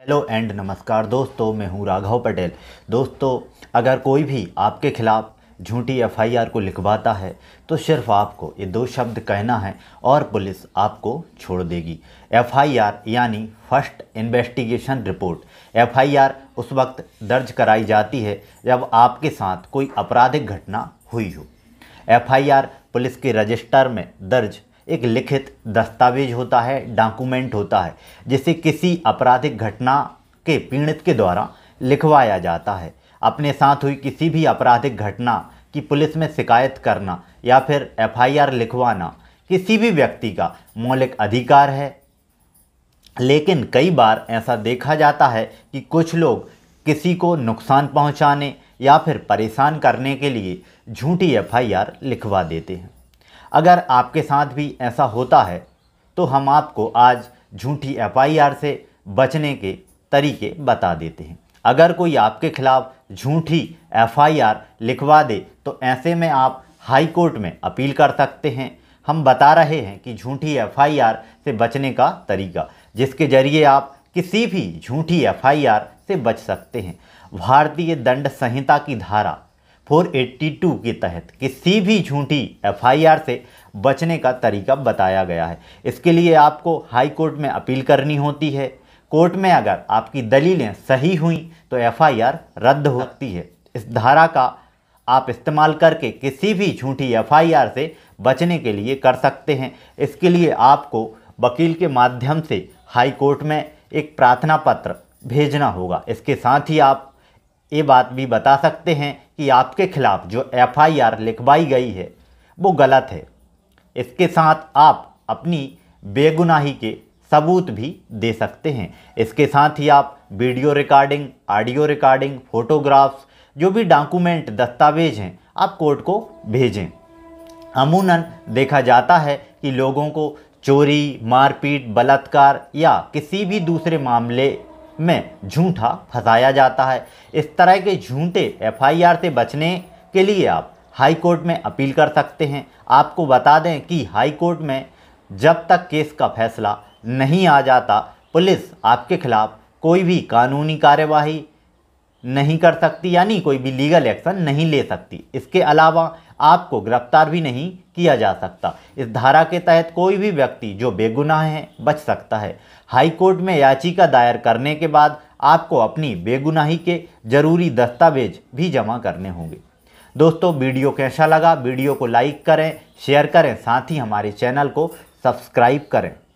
hello and नमस्कार दोस्तों मैं हूं राघव पटेल दोस्तों अगर कोई भी आपके खिलाफ़ झूठी एफआईआर को लिखवाता है तो सिर्फ आपको ये दो शब्द कहना है और पुलिस आपको छोड़ देगी एफआईआर यानी फर्स्ट इन्वेस्टिगेशन रिपोर्ट एफआईआर उस वक्त दर्ज कराई जाती है जब आपके साथ कोई आपराधिक घटना हुई हो एफ पुलिस के रजिस्टर में दर्ज एक लिखित दस्तावेज होता है डॉक्यूमेंट होता है जिसे किसी आपराधिक घटना के पीड़ित के द्वारा लिखवाया जाता है अपने साथ हुई किसी भी आपराधिक घटना की पुलिस में शिकायत करना या फिर एफआईआर लिखवाना किसी भी व्यक्ति का मौलिक अधिकार है लेकिन कई बार ऐसा देखा जाता है कि कुछ लोग किसी को नुकसान पहुंचाने या फिर परेशान करने के लिए झूठी एफआईआर लिखवा देते हैं अगर आपके साथ भी ऐसा होता है तो हम आपको आज झूठी एफआईआर से बचने के तरीके बता देते हैं अगर कोई आपके खिलाफ झूठी एफआईआर लिखवा दे तो ऐसे में आप हाई कोर्ट में अपील कर सकते हैं हम बता रहे हैं कि झूठी एफआईआर से बचने का तरीका जिसके जरिए आप किसी भी झूठी एफआईआर से बच सकते हैं भारतीय दंड संहिता की धारा 482 के तहत किसी भी झूठी एफआईआर से बचने का तरीका बताया गया है इसके लिए आपको हाई कोर्ट में अपील करनी होती है कोर्ट में अगर आपकी दलीलें सही हुई तो एफआईआर रद्द होती है इस धारा का आप इस्तेमाल करके किसी भी झूठी एफआईआर से बचने के लिए कर सकते हैं इसके लिए आपको वकील के माध्यम से हाई कोर्ट में एक प्रार्थना पत्र भेजना होगा इसके साथ ही आप ये बात भी बता सकते हैं कि आपके खिलाफ जो एफआईआर लिखवाई गई है वो गलत है इसके साथ आप अपनी बेगुनाही के सबूत भी दे सकते हैं इसके साथ ही आप video recording audio recording photographs जो भी डॉक्यूमेंट दस्तावेज हैं आप कोर्ट को भेजें अमूनन देखा जाता है कि लोगों को चोरी मारपीट बलात्कार या किसी भी दूसरे मामले में झूठा फंसाया जाता है इस तरह के झूठे एफआईआर से बचने के लिए आप हाई कोर्ट में अपील कर सकते हैं आपको बता दें कि हाई कोर्ट में जब तक केस का फैसला नहीं आ जाता पुलिस आपके खिलाफ़ कोई भी कानूनी कार्यवाही नहीं कर सकती यानी कोई भी लीगल एक्शन नहीं ले सकती इसके अलावा आपको गिरफ्तार भी नहीं किया जा सकता इस धारा के तहत कोई भी व्यक्ति जो बेगुनाह है बच सकता है हाई कोर्ट में याचिका दायर करने के बाद आपको अपनी बेगुनाही के जरूरी दस्तावेज भी जमा करने होंगे दोस्तों वीडियो कैसा लगा वीडियो को लाइक करें शेयर करें साथ ही हमारे चैनल को सब्सक्राइब करें